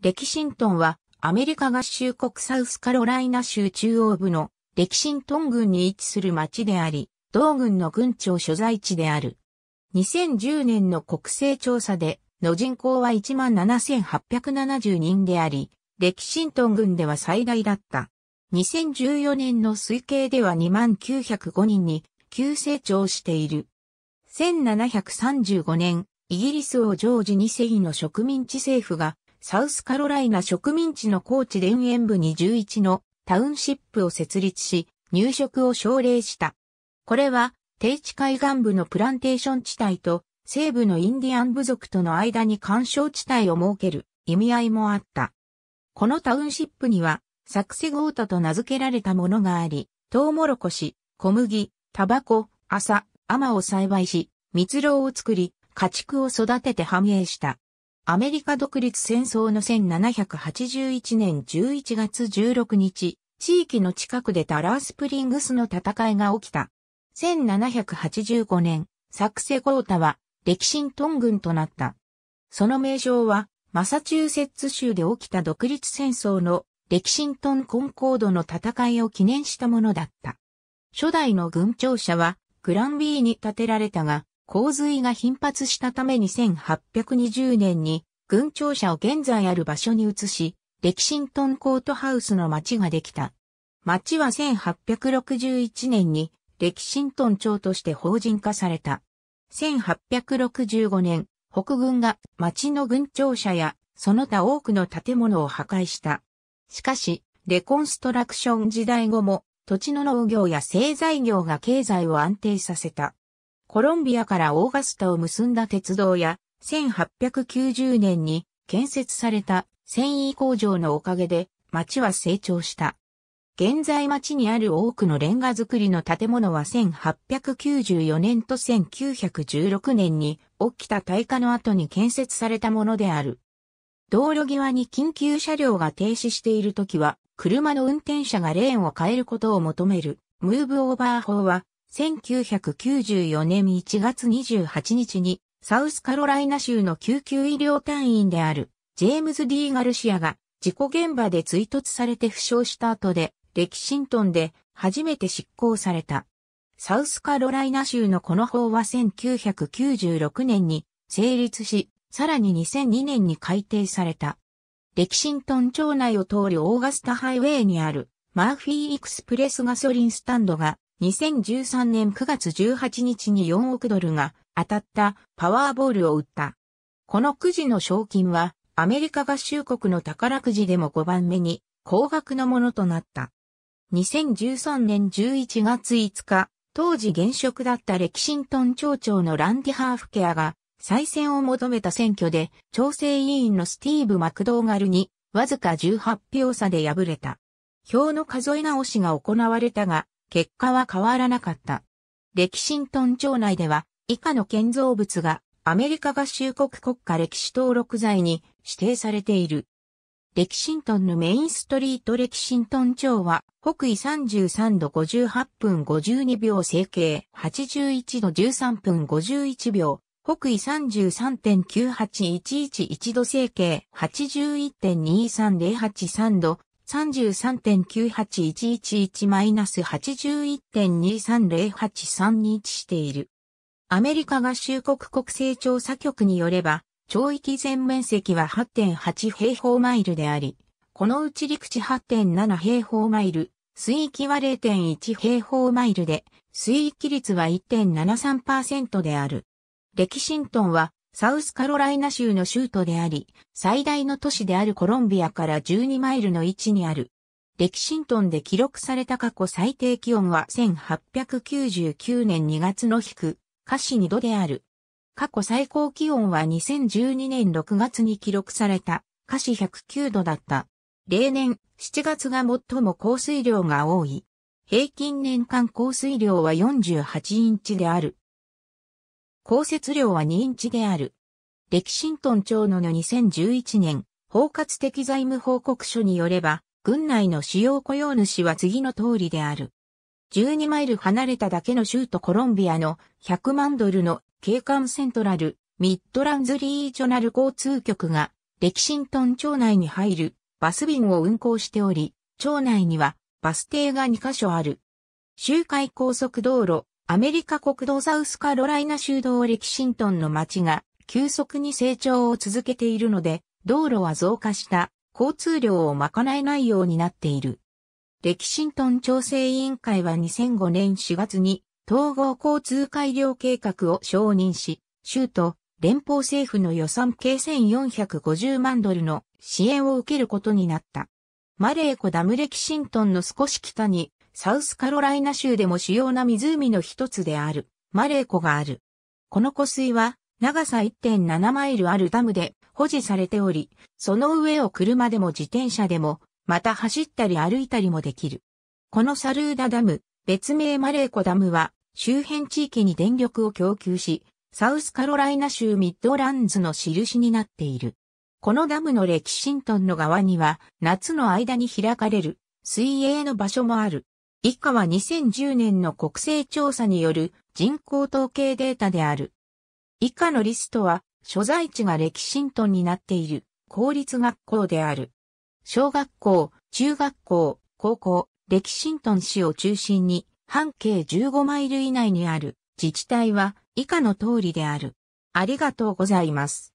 レキシントンは、アメリカ合衆国サウスカロライナ州中央部のレキシントン郡に位置する町であり、同郡の郡庁所在地である。2010年の国勢調査で、の人口は17,870人であり、レキシントン郡では最大だった。2014年の推計では2905人に急成長している。1735年、イギリス王ジョージ2世の植民地政府がサウスカロライナ植民地の高知田園部に11のタウンシップを設立し、入植を奨励した。これは、低地海岸部のプランテーション地帯と西部のインディアン部族との間に干渉地帯を設ける意味合いもあった。このタウンシップには、サクセゴータと名付けられたものがあり、トウモロコシ、小麦、タバコ、麻、アマを栽培し、蜜蝋を作り、家畜を育てて繁栄した。アメリカ独立戦争の1781年11月16日、地域の近くでタラースプリングスの戦いが起きた。1785年、サクセゴータは、歴ントン軍となった。その名称は、マサチューセッツ州で起きた独立戦争のレキシントン・コンコードの戦いを記念したものだった。初代の軍庁舎はグランビーに建てられたが、洪水が頻発したために1 8 2 0年に軍庁舎を現在ある場所に移し、レキシントンコートハウスの町ができた。町は1861年にレキシントン町として法人化された。1865年、北軍が町の軍庁舎やその他多くの建物を破壊した。しかし、レコンストラクション時代後も土地の農業や製材業が経済を安定させた。コロンビアからオーガスタを結んだ鉄道や、1890年に建設された繊維工場のおかげで町は成長した。現在町にある多くのレンガ造りの建物は1894年と1916年に起きた大火の後に建設されたものである。道路際に緊急車両が停止している時は、車の運転者がレーンを変えることを求める、ムーブオーバー法は、1994年1月28日に、サウスカロライナ州の救急医療隊員である、ジェームズ・ D・ ガルシアが、事故現場で追突されて負傷した後で、レキシントンで初めて執行された。サウスカロライナ州のこの法は1996年に成立し、さらに2002年に改定された。レキシントン町内を通るオーガスタハイウェイにあるマーフィー・エクスプレスガソリンスタンドが2013年9月18日に4億ドルが当たったパワーボールを打った。このくじの賞金はアメリカ合衆国の宝くじでも5番目に高額のものとなった。2013年11月5日、当時現職だったレキシントン町長のランディ・ハーフケアが再選を求めた選挙で調整委員のスティーブ・マクドーガルにわずか18票差で敗れた。票の数え直しが行われたが、結果は変わらなかった。レキシントン町内では、以下の建造物がアメリカ合衆国国家歴史登録財に指定されている。レキシントンのメインストリートレキシントン町は北緯33度58分52秒整形81度13分51秒北緯33.9811度整形81.23083度33.98111-81.23083に位置している。アメリカ合衆国国勢調査局によれば、町域全面積は8.8平方マイルであり、このうち陸地8.7平方マイル、水域は0.1平方マイルで、水域率は1.73%である。歴シントンはサウスカロライナ州の州都であり、最大の都市であるコロンビアから12マイルの位置にある。レキシントンで記録された過去最低気温は1899年2月の低、く、下市2度である。過去最高気温は2012年6月に記録された、下市109度だった。例年、7月が最も降水量が多い。平均年間降水量は48インチである。降雪量は2インチである。歴新トン長野の2011年、包括的財務報告書によれば、軍内の主要雇用主は次の通りである。12マイル離れただけの州都コロンビアの100万ドルの警官セントラル、ミッドランズリージョナル交通局が、歴新トン町内に入るバス便を運行しており、町内にはバス停が2カ所ある。周回高速道路、アメリカ国道サウスカロライナ州道レキシントンの街が急速に成長を続けているので、道路は増加した交通量を賄えないようになっている。レキシントン調整委員会は2005年4月に統合交通改良計画を承認し、州と連邦政府の予算計1450万ドルの支援を受けることになった。マレーコダムレキシントンの少し北にサウスカロライナ州でも主要な湖の一つである、マレー湖がある。この湖水は、長さ1.7マイルあるダムで保持されており、その上を車でも自転車でも、また走ったり歩いたりもできる。このサルーダダム、別名マレー湖ダムは、周辺地域に電力を供給し、サウスカロライナ州ミッドランズの印になっている。このダムのレキシントンの側には、夏の間に開かれる、水泳の場所もある。以下は2010年の国勢調査による人口統計データである。以下のリストは、所在地が歴史ントンになっている公立学校である。小学校、中学校、高校、歴史ントン市を中心に、半径15マイル以内にある自治体は以下の通りである。ありがとうございます。